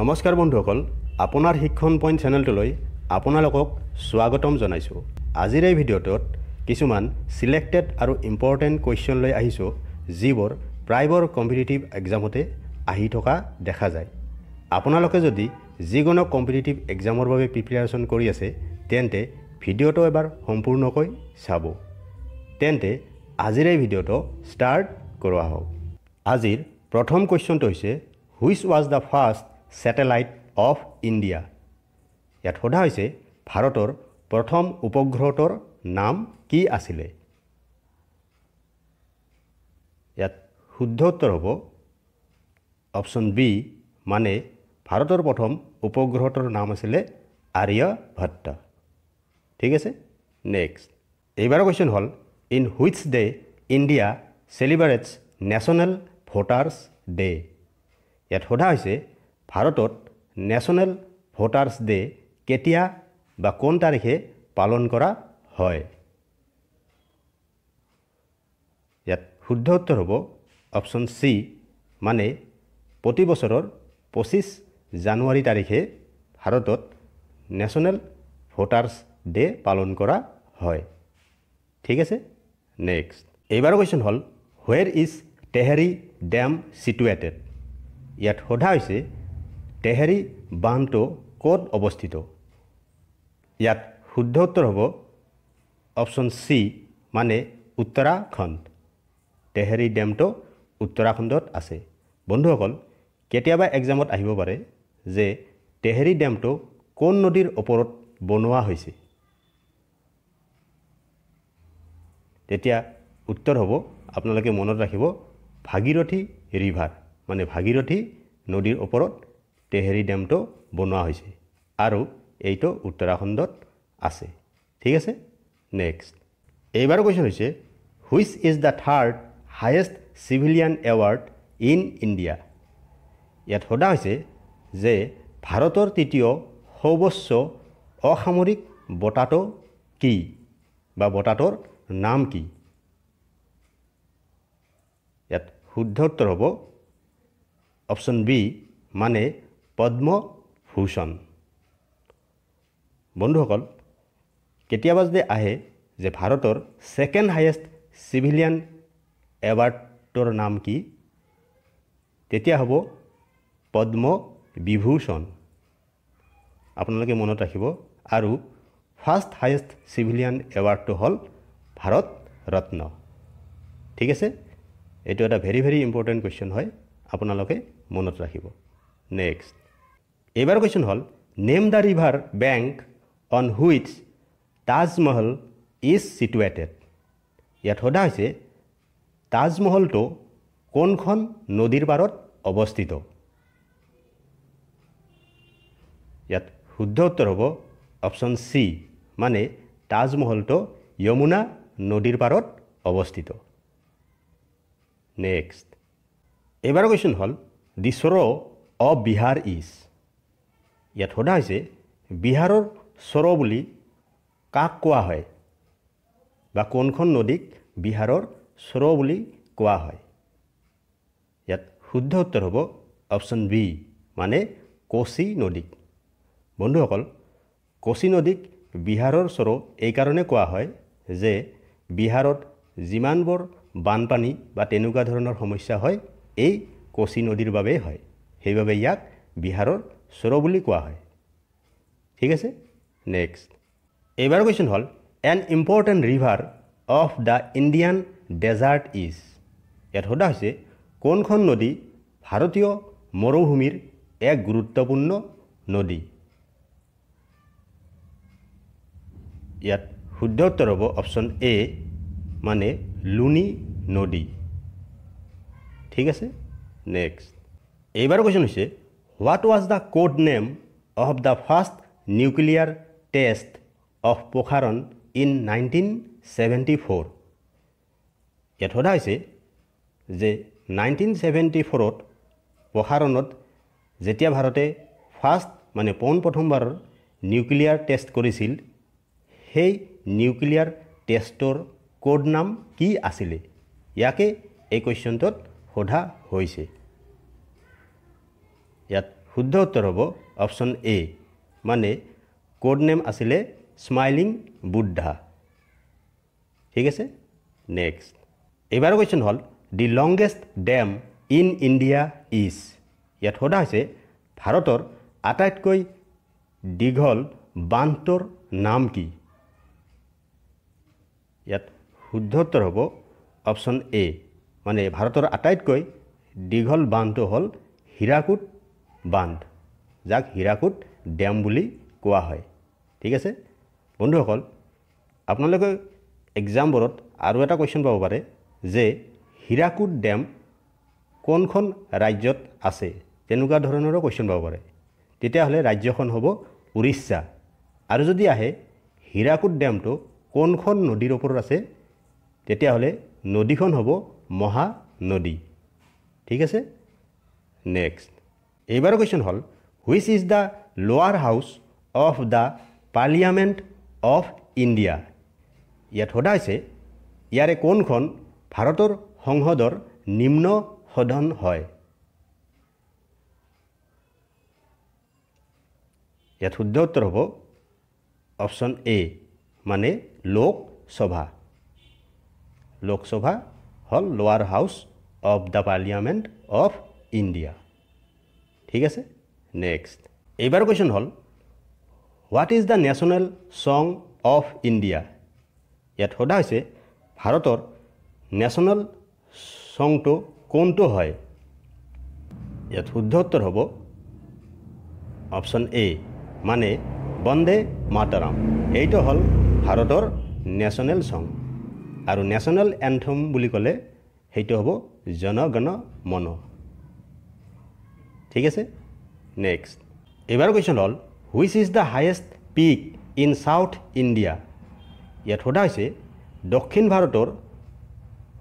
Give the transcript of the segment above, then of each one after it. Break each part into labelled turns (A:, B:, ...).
A: নমস্কাৰ বন্ধুসকল আপোনাৰ শিক্ষণ পইণ্ট চেনেলটোলৈ আপোনালোকক স্বাগতম জনাইছোঁ আজিৰ এই ভিডিঅ'টোত কিছুমান চিলেক্টেড আৰু ইম্পৰ্টেণ্ট কুৱেশ্যন লৈ আহিছোঁ যিবোৰ প্ৰায়বোৰ কম্পিটিটিভ এক্সামতে আহি থকা দেখা যায় আপোনালোকে যদি যিকোনো কম্পিটিটিভ এক্সামৰ বাবে প্ৰিপেয়াৰেশ্যন কৰি আছে তেন্তে ভিডিঅ'টো এবাৰ সম্পূৰ্ণকৈ চাব তেন্তে আজিৰ এই ভিডিঅ'টো ষ্টাৰ্ট কৰোৱা হওক আজিৰ প্ৰথম কুৱেশ্যনটো হৈছে which was the first satellite of India ইয়াত সোধা হৈছে ভাৰতৰ প্ৰথম উপগ্ৰহটোৰ নাম কি আছিলে ইয়াত শুদ্ধ উত্তৰ হ'ব অপশ্যন বি মানে ভাৰতৰ প্ৰথম উপগ্ৰহটোৰ নাম আছিলে আৰ্যভট্ট ঠিক আছে নেক্সট এইবাৰৰ কুৱেশ্যন হ'ল in which day India celebrates national voters day ইয়াত সোধা হৈছে ভাৰতত নেশ্যনেল ভোটাৰ্ছ ডে কেতিয়া বা কোন তাৰিখে পালন কৰা হয় ইয়াত শুদ্ধ উত্তৰ হ'ব অপশ্যন চি মানে প্ৰতি বছৰৰ পঁচিছ জানুৱাৰী তাৰিখে ভাৰতত নেশ্যনেল ভোটাৰ্ছ ডে পালন কৰা হয় ঠিক আছে নেক্সট এইবাৰৰ কুৱেশ্যন হ'ল where is Tehri dam situated ইয়াত সোধা হৈছে তেহেৰী বান্ধটো ক'ত অৱস্থিত ইয়াত শুদ্ধ উত্তৰ হ'ব অপশ্যন চি মানে উত্তৰাখণ্ড তেহেৰী ডেমটো উত্তৰাখণ্ডত আছে বন্ধুসকল কেতিয়াবা এক্সামত আহিব পাৰে যে তেহেৰী ডেমটো কোন নদীৰ ওপৰত বনোৱা হৈছে তেতিয়া উত্তৰ হ'ব আপোনালোকে মনত ৰাখিব ভাগীৰথী ৰিভাৰ মানে ভাগীৰথী নদীৰ ওপৰত টেহেৰী ডেমটো বনোৱা হৈছে আৰু এইটো উত্তৰাখণ্ডত আছে ঠিক আছে নেক্সট এইবাৰ কুৱেশ্যন হৈছে which is the third highest civilian award in India ইয়াত সোধা হৈছে যে ভাৰতৰ তৃতীয় সৰ্বোচ্চ অসামৰিক বঁটাটো কি বা বঁটাটোৰ নাম কি ইয়াত শুদ্ধ উত্তৰ হ'ব অপশ্যন বি মানে পদ্মভূষণ বন্ধুসকল কেতিয়াবা যদি আহে যে ভাৰতৰ ছেকেণ্ড হায়েষ্ট চিভিলিয়ান এৱাৰ্ডৰ নাম কি তেতিয়া হ'ব পদ্ম বিভূষণ আপোনালোকে মনত ৰাখিব আৰু ফাৰ্ষ্ট হায়েষ্ট চিভিলিয়ান এৱাৰ্ডটো হ'ল ভাৰত ৰত্ন ঠিক আছে এইটো এটা ভেৰি ভেৰি ইম্পৰ্টেণ্ট কুৱেশ্যন হয় আপোনালোকে মনত ৰাখিব নেক্সট এবার কোয়েশন হল name the river bank on which Taj Mahal is situated ইয়াত সোধা হৈছে তাজমহলটো কোনখন নদীৰ পাৰত অৱস্থিত ইয়াত শুদ্ধ উত্তৰ হ'ব অপশ্যন চি মানে তাজমহলটো যমুনা নদীৰ পাৰত অৱস্থিত নেক্সট এইবাৰ কুৱেশ্যন হ'ল the sorrow' of Bihar is ইয়াত সোধা হৈছে বিহাৰৰ চৰ বুলি কাক কোৱা হয় বা কোনখন নদীক বিহাৰৰ চৰ বুলি কোৱা হয় ইয়াত শুদ্ধ উত্তৰ হ'ব অপশ্যন বি মানে কচি নদীক বন্ধুসকল কচি নদীক বিহাৰৰ চৰ এইকাৰণে কোৱা হয় যে বিহাৰত যিমানবোৰ বানপানী বা তেনেকুৱা ধৰণৰ সমস্যা হয় এই কচি নদীৰ বাবেই হয় সেইবাবে ইয়াক বিহাৰৰ চৰ বুলি কোৱা হয় ঠিক আছে নেক্সট এইবাৰ কুৱেশ্যন হ'ল an important river of the Indian desert is ইয়াত সোধা হৈছে কোনখন নদী ভাৰতীয় মৰুভূমিৰ এক গুৰুত্বপূৰ্ণ নদী ইয়াত শুদ্ধ উত্তৰ হ'ব অপশ্যন এ মানে লুনি নদী ঠিক আছে নেক্সট এইবাৰ কুৱেশ্যন হৈছে what was the code name of the first nuclear test of Pokhran in nineteen seventy four ইয়াত সোধা হৈছে যে নাইনটিন ছেভেণ্টি ফ'ৰত পোখাৰণত যেতিয়া ভাৰতে ফাৰ্ষ্ট মানে পোনপ্ৰথমবাৰৰ নিউক্লিয়াৰ টেষ্ট কৰিছিল সেই নিউক্লিয়াৰ টেষ্টৰ কোড নাম কি আছিলে ইয়াকে এই কুৱেশ্যনটোত সোধা হৈছে ইয়াত শুদ্ধ উত্তৰ হ'ব অপশ্যন এ মানে কোড নেম আছিলে স্মাইলিং বুদ্ধা ঠিক আছে নেক্সট এইবাৰৰ কুৱেশ্যন হ'ল the longest dam in India is ইয়াত সোধা হৈছে ভাৰতৰ আটাইতকৈ দীঘল বান্ধটোৰ নাম কি ইয়াত শুদ্ধ উত্তৰ হ'ব অপশ্যন এ মানে ভাৰতৰ আটাইতকৈ দীঘল বান্ধটো হ'ল হীৰাকুট বান্ধ যাক হীৰাকোট ডেম বুলি কোৱা হয় ঠিক আছে বন্ধুসকল আপোনালোকে এক্সামবোৰত আৰু এটা কুৱেশ্যন পাব পাৰে যে হীৰাকোট ডেম কোনখন ৰাজ্যত আছে তেনেকুৱা ধৰণৰো কুৱেশ্যন পাব পাৰে তেতিয়াহ'লে ৰাজ্যখন হ'ব উৰিষ্যা আৰু যদি আহে হীৰাকোট ডেমটো কোনখন নদীৰ ওপৰত আছে তেতিয়াহ'লে নদীখন হ'ব মহানদী ঠিক আছে নেক্সট এইবাৰৰ কুৱেশ্যন হ'ল which is the lower house of the parliament of India ইয়াত সোধা হৈছে ইয়াৰে কোনখন ভাৰতৰ সংসদৰ নিম্ন সদন হয় ইয়াত শুদ্ধ উত্তৰ হ'ব অপশ্যন এ মানে লোকসভা লোকসভা হ'ল lower house of the parliament of India ঠিক আছে নেক্সট এইবাৰ কুৱেশ্যন হ'ল what is the national song of India ইয়াত সোধা হৈছে ভাৰতৰ নেশ্যনেল ছংটো কোনটো হয় ইয়াত শুদ্ধ উত্তৰ হ'ব অপশ্যন এ মানে বন্দে মাতাৰাম এইটো হ'ল ভাৰতৰ নেশ্যনেল ছং আৰু নেশ্যনেল এন্থম বুলি ক'লে সেইটো হ'ব জনগণ মন ঠিক আছে নেক্সট এইবাৰ কুৱেশ্যন হ'ল which is the highest peak in south India ইয়াত সোধা হৈছে দক্ষিণ ভাৰতৰ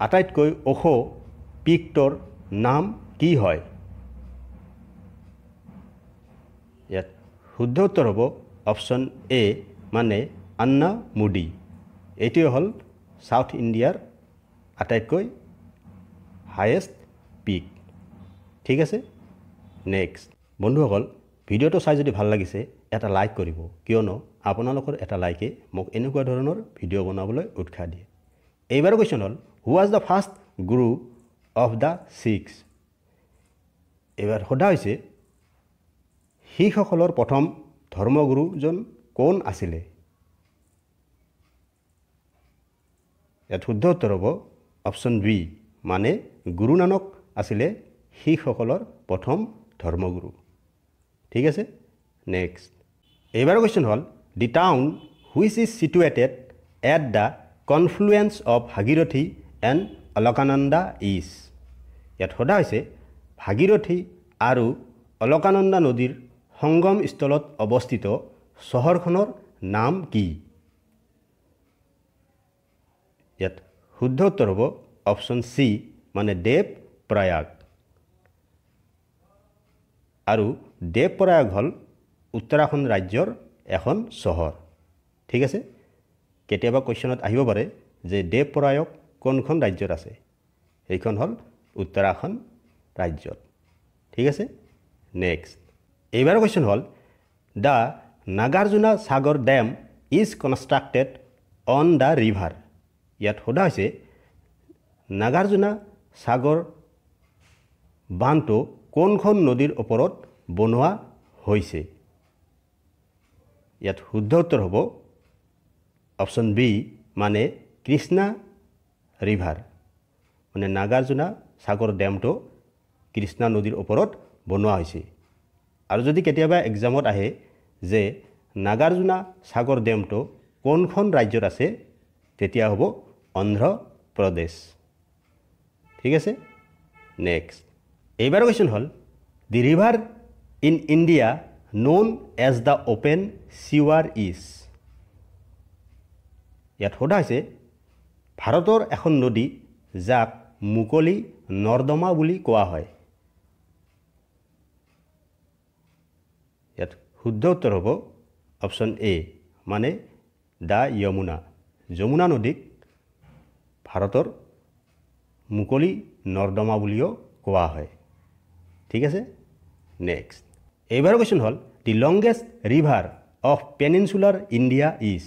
A: আটাইতকৈ ওখ পিকটোৰ নাম কি হয় ইয়াত শুদ্ধ উত্তৰ হ'ব অপশ্যন এ মানে আন্না মুডি এইটোৱে হ'ল চাউথ ইণ্ডিয়াৰ আটাইতকৈ হায়েষ্ট পিক ঠিক আছে নেক্সট বন্ধুসকল ভিডিঅ'টো চাই যদি ভাল লাগিছে এটা লাইক কৰিব কিয়নো আপোনালোকৰ এটা লাইকে মোক এনেকুৱা ধৰণৰ ভিডিঅ' বনাবলৈ উৎসাহ দিয়ে এইবাৰ কুৱেশ্যন হ'ল who was the first guru of the Sikhs এইবাৰ সোধা হৈছে শিখসকলৰ প্ৰথম ধৰ্মগুৰুজন কোন আছিলে ইয়াত শুদ্ধ উত্তৰ হ'ব অপশ্যন বি মানে গুৰু নানক আছিলে শিখসকলৰ প্ৰথম ধৰ্মগুৰু ঠিক আছে নেক্সট এইবাৰ কুৱেশ্যন হ'ল the town which is situated at the confluence of Bhagirathi and Alaknanda is ইয়াত সোধা হৈছে ভাগীৰথী আৰু অলকানন্দা নদীৰ সংগম স্থলত অৱস্থিত চহৰখনৰ নাম কি ইয়াত শুদ্ধ উত্তৰ হ'ব অপশ্যন চি মানে দেৱ প্ৰয়াগ আৰু দেৱপ্ৰয়াগ হ'ল উত্তৰাখণ্ড ৰাজ্যৰ এখন চহৰ ঠিক আছে কেতিয়াবা কুৱেশ্যনত আহিব পাৰে যে দেৱপ্ৰয়াগ কোনখন ৰাজ্যত আছে সেইখন হ'ল উত্তৰাখণ্ড ৰাজ্যত ঠিক আছে নেক্সট এইবাৰৰ কুৱেশ্যন হ'ল the Nagarjuna Sagar dam is constructed on the river ইয়াত সোধা হৈছে নাগাৰ্জুনা সাগৰ বান্ধটো কোনখন নদীৰ ওপৰত বনোৱা হৈছে ইয়াত শুদ্ধ উত্তৰ হ'ব অপশ্যন বি মানে কৃষ্ণা ৰিভাৰ মানে নাগাৰ্জুনা সাগৰ ডেমটো কৃষ্ণা নদীৰ ওপৰত বনোৱা হৈছে আৰু যদি কেতিয়াবা এক্সামত আহে যে নাগাৰ্জুনা সাগৰ ডেমটো কোনখন ৰাজ্যত আছে তেতিয়া হ'ব অন্ধ্ৰপ্ৰদেশ ঠিক আছে নেক্সট এইবাৰ কুৱেশ্যন হ'ল the river in India known as the open sewer is ইয়াত সোধা হৈছে ভাৰতৰ এখন নদী যাক মুকলি নৰ্দমা বুলি কোৱা হয় ইয়াত শুদ্ধ উত্তৰ হ'ব অপশ্যন এ মানে দ্য যমুনা যমুনা নদীক ভাৰতৰ মুকলি নৰ্দমা বুলিও কোৱা হয় ঠিক আছে নেক্সট এইবাৰৰ কুৱেশ্যন হ'ল the longest river of peninsular India is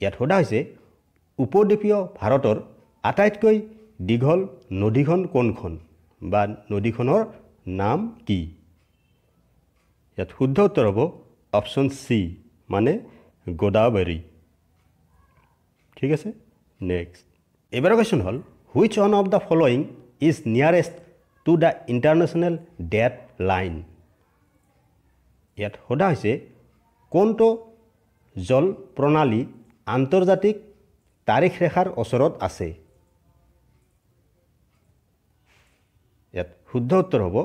A: ইয়াত সোধা হৈছে উপদ্বীপীয় ভাৰতৰ আটাইতকৈ দীঘল নদীখন কোনখন বা নদীখনৰ নাম কি ইয়াত শুদ্ধ উত্তৰ হ'ব অপশ্যন চি মানে গোদাবৰী ঠিক আছে নেক্সট এইবাৰৰ কুৱেশ্যন হ'ল which one of the following is nearest to the international date line ইয়াত সোধা হৈছে কোনটো জল প্ৰণালী আন্তৰ্জাতিক তাৰিখ ৰেখাৰ ওচৰত আছে ইয়াত শুদ্ধ উত্তৰ হ'ব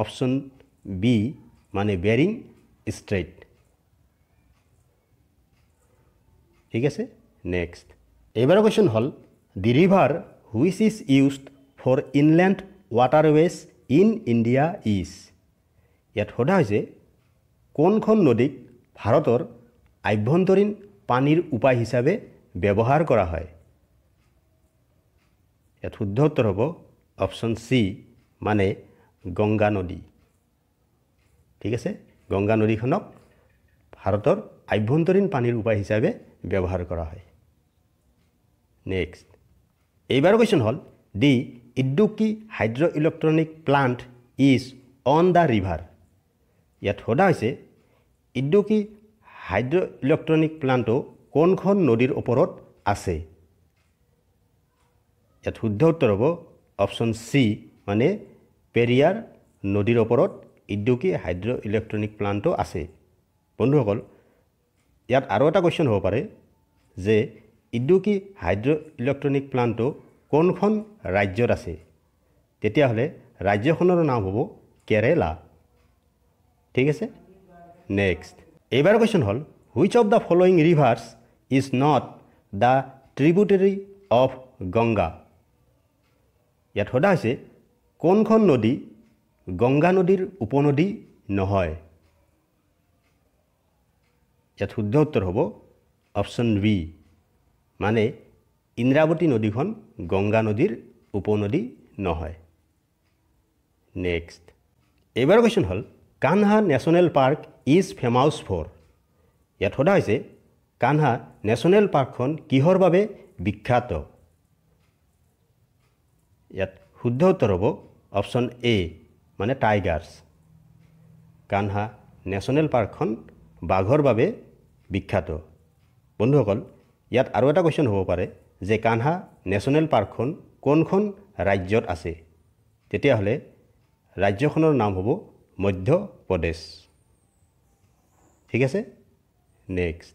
A: অপশ্যন বি মানে বেৰিং ষ্ট্ৰেইট ঠিক আছে নেক্সট এইবাৰ কুৱেশ্যন হ'ল the river which is used for inland waterways in India is ইয়াত সোধা হৈছে কোনখন নদীক ভাৰতৰ আভ্যন্তৰীণ পানীৰ উপায় হিচাপে ব্যৱহাৰ কৰা হয় ইয়াত শুদ্ধ উত্তৰ হ'ব অপশ্যন চি মানে গংগা নদী ঠিক আছে গংগা নদীখনক ভাৰতৰ আভ্যন্তৰীণ পানীৰ উপায় হিচাপে ব্যৱহাৰ কৰা হয় নেক্সট এইবাৰ কুৱেশ্যন হ'ল the Idukki hydro electronic plant is on the river ইয়াত সোধা হৈছে ইডুকি হাইড্ৰ ইলেক্ট্ৰনিক প্লাণ্টো কোনখন নদীৰ ওপৰত আছে ইয়াত শুদ্ধ উত্তৰ হ'ব অপশ্যন চি মানে পেৰিয়াৰ নদীৰ ওপৰত ইডুকি হাইড্ৰ ইলেক্ট্ৰনিক প্লাণ্টো আছে বন্ধুসকল ইয়াত আৰু এটা কুৱেশ্যন হ'ব পাৰে যে ইডুকি হাইড্ৰ ইলেক্ট্ৰনিক প্লাণ্টো কোনখন ৰাজ্যত আছে তেতিয়াহ'লে ৰাজ্যখনৰ নাম হ'ব কেৰেলা ঠিক আছে নেক্সট এইবাৰ কুৱেশ্যন হ'ল which of the following rivers is not the tributary of Ganga ইয়াত সোধা হৈছে কোনখন নদী গংগা নদীৰ উপনদী নহয় ইয়াত শুদ্ধ উত্তৰ হ'ব অপশ্যন বি মানে ইন্দ্ৰাৱতী নদীখন গংগা নদীৰ উপনদী নহয় নেক্সট এইবাৰ কুৱেশ্যন হ'ল Kanha national park is famous for ইয়াত সোধা হৈছে কানহা নেশ্যনেল পাৰ্কখন কিহৰ বাবে বিখ্যাত ইয়াত শুদ্ধ উত্তৰ হ'ব অপশ্যন এ মানে টাইগাৰ্ছ কানহা নেশ্যনেল পাৰ্কখন বাঘৰ বাবে বিখ্যাত বন্ধুসকল ইয়াত আৰু এটা কুৱেশ্যন হ'ব পাৰে যে কানহা নেশ্যনেল পাৰ্কখন কোনখন ৰাজ্যত আছে তেতিয়াহ'লে ৰাজ্যখনৰ নাম হ'ব মধ্য প্ৰদেশ ঠিক আছে নেক্সট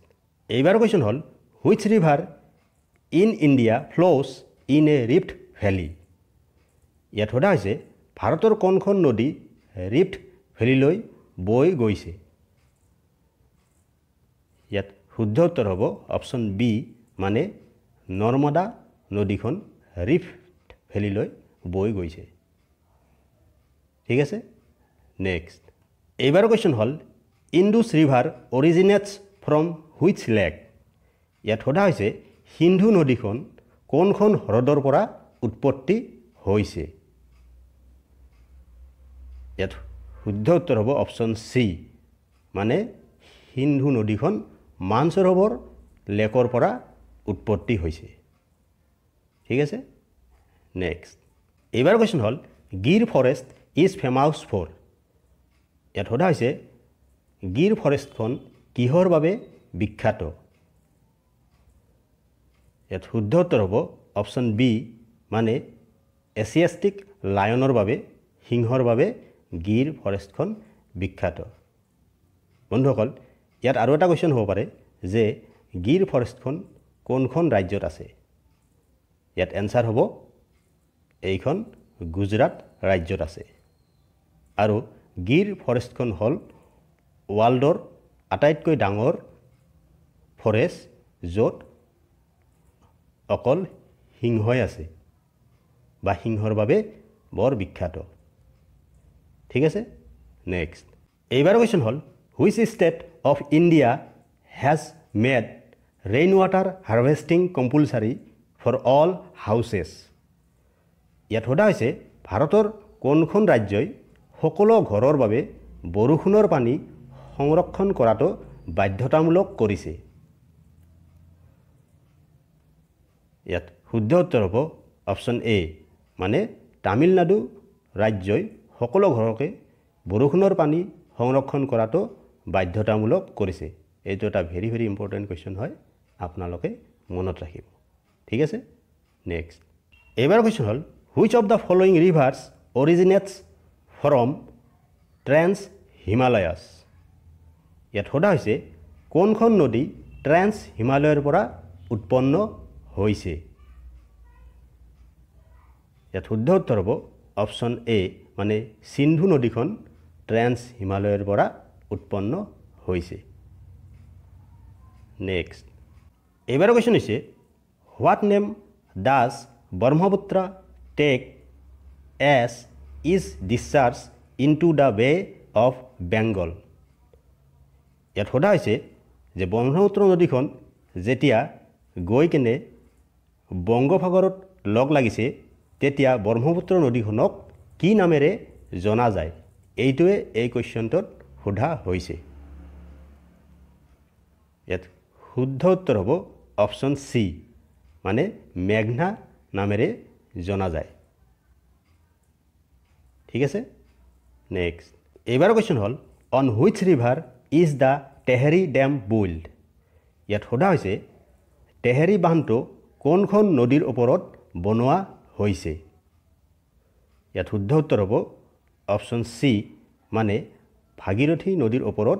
A: এইবাৰ কুৱেশ্যন হ'ল which river in India flows in a rift valley ইয়াত সোধা হৈছে ভাৰতৰ কোনখন নদী ৰিফ্ট ভেলিলৈ বৈ গৈছে ইয়াত শুদ্ধ উত্তৰ হ'ব অপশ্যন বি মানে নৰ্মদা নদীখন ৰিফ ভেলীলৈ বৈ গৈছে ঠিক আছে নেক্সট এইবাৰ কুৱেশ্যন হ'ল Indus river originates from which lake ইয়াত সোধা হৈছে সিন্ধু নদীখন কোনখন হ্ৰদৰ পৰা উৎপত্তি হৈছে ইয়াত শুদ্ধ উত্তৰ হ'ব অপশ্যন চি মানে সিন্ধু নদীখন মানসৰোবৰ লেকৰ পৰা উৎপত্তি হৈছে ঠিক আছে নেক্সট এইবাৰ কুৱেশ্যন হ'ল Gir forest is famous for ইয়াত সোধা হৈছে গিৰ ফৰেষ্টখন কিহৰ বাবে বিখ্যাত ইয়াত শুদ্ধ উত্তৰ হ'ব অপশ্যন বি মানে এছিয়াষ্টিক লায়নৰ বাবে সিংহৰ বাবে গিৰ ফৰেষ্টখন বিখ্যাত বন্ধুসকল ইয়াত আৰু এটা কুৱেশ্যন হ'ব পাৰে যে গিৰ ফৰেষ্টখন কোনখন ৰাজ্যত আছে ইয়াত এনচাৰ হ'ব এইখন গুজৰাট ৰাজ্যত আছে আৰু গিৰ ফৰেষ্টখন হ'ল ৱৰ্ল্ডৰ আটাইতকৈ ডাঙৰ ফৰেষ্ট য'ত অকল সিংহই আছে বা সিংহৰ বাবে বৰ বিখ্যাত ঠিক আছে নেক্সট এইবাৰ কুৱেশ্যন হ'ল which state of India has made rain water harvesting compulsory for all houses ইয়াত সোধা হৈছে ভাৰতৰ কোনখন ৰাজ্যই সকলো ঘৰৰ বাবে বৰষুণৰ পানী সংৰক্ষণ কৰাটো বাধ্যতামূলক কৰিছে ইয়াত শুদ্ধ উত্তৰ হ'ব অপশ্যন এ মানে তামিলনাডু ৰাজ্যই সকলো ঘৰকে বৰষুণৰ পানী সংৰক্ষণ কৰাটো বাধ্যতামূলক কৰিছে এইটো এটা ভেৰি ভেৰি ইম্পৰ্টেণ্ট কুৱেশ্যন হয় আপোনালোকে মনত ৰাখিব ঠিক আছে নেক্সট এইবাৰ কুৱেশ্যন হ'ল which of the following rivers originates from trans Himalayas ইয়াত সোধা হৈছে কোনখন নদী ট্ৰেন্স হিমালয়ৰ পৰা উৎপন্ন হৈছে ইয়াত শুদ্ধ উত্তৰ হ'ব অপশ্যন এ মানে সিন্ধু নদীখন ট্ৰেন্স হিমালয়ৰ পৰা উৎপন্ন হৈছে নেক্সট এইবাৰৰ কুৱেশ্যন হৈছে what name does Brahmaputra take as is discharge into the bay of Bengal ইয়াত সোধা হৈছে যে ব্ৰহ্মপুত্ৰ নদীখন যেতিয়া গৈ কেনে বংগসাগৰত লগ লাগিছে তেতিয়া ব্ৰহ্মপুত্ৰ নদীখনক কি নামেৰে জনা যায় এইটোৱে এই কুৱেশ্যনটোত সোধা হৈছে ইয়াত শুদ্ধ উত্তৰ হ'ব অপশ্যন চি মানে মেঘনা নামেৰে জনা যায় ঠিক আছে নেক্সট এইবাৰ কুৱেশ্যন হ'ল on which river is the Tehri dam built ইয়াত সোধা হৈছে টেহেৰী বান্ধটো কোনখন নদীৰ ওপৰত বনোৱা হৈছে ইয়াত শুদ্ধ উত্তৰ হ'ব অপশ্যন চি মানে ভাগীৰথী নদীৰ ওপৰত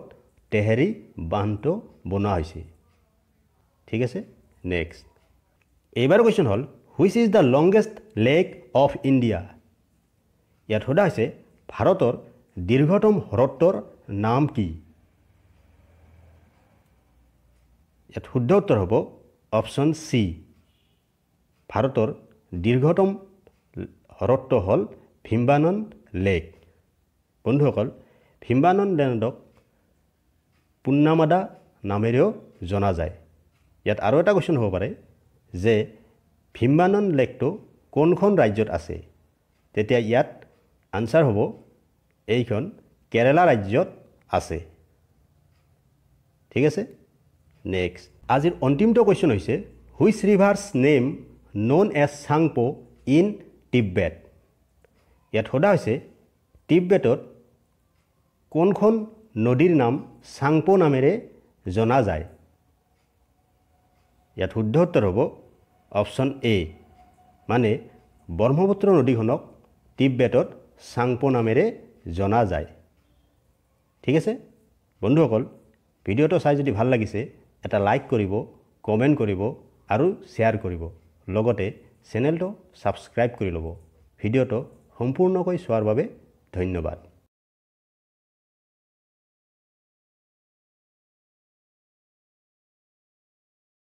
A: টেহেৰী বান্ধটো বনোৱা হৈছে ঠিক আছে নেক্সট এইবাৰ কুৱেশ্যন হ'ল which is the longest lake of India ইয়াত সোধা হৈছে ভাৰতৰ দীৰ্ঘতম হ্ৰদৰ নাম কি ইয়াত শুদ্ধ উত্তৰ হ'ব অপশ্যন চি ভাৰতৰ দীৰ্ঘতম হ্ৰদটো হ'ল ভীম্বানন্দ লেক বন্ধুসকল ভীম্বানন্দ লেণ্ডক পুন্নামাদা নামেৰেও জনা যায় ইয়াত আৰু এটা কুৱেশ্যন হ'ব পাৰে যে ভীমবানন লেকটো কোনখন ৰাজ্যত আছে তেতিয়া ইয়াত আনচাৰ হ'ব এইখন কেৰেলা ৰাজ্যত আছে ঠিক আছে নেক্সট আজিৰ অন্তিমটো কুৱেশ্যন হৈছে which rivers name known as Tsangpo in Tibet ইয়াত সোধা হৈছে টিব্বেটত কোনখন নদীৰ নাম চাংপো নামেৰে জনা যায় ইয়াত শুদ্ধ উত্তৰ হ'ব অপশ্যন এ মানে ব্ৰহ্মপুত্ৰ নদীখনক তিব্বেটত চাংপ' নামেৰে জনা যায় ঠিক আছে বন্ধুসকল ভিডিঅ'টো চাই যদি ভাল লাগিছে এটা লাইক কৰিব কমেণ্ট কৰিব আৰু শ্বেয়াৰ কৰিব লগতে চেনেলটো ছাবস্ক্ৰাইব কৰি ল'ব ভিডিঅ'টো সম্পূৰ্ণকৈ চোৱাৰ বাবে ধন্যবাদ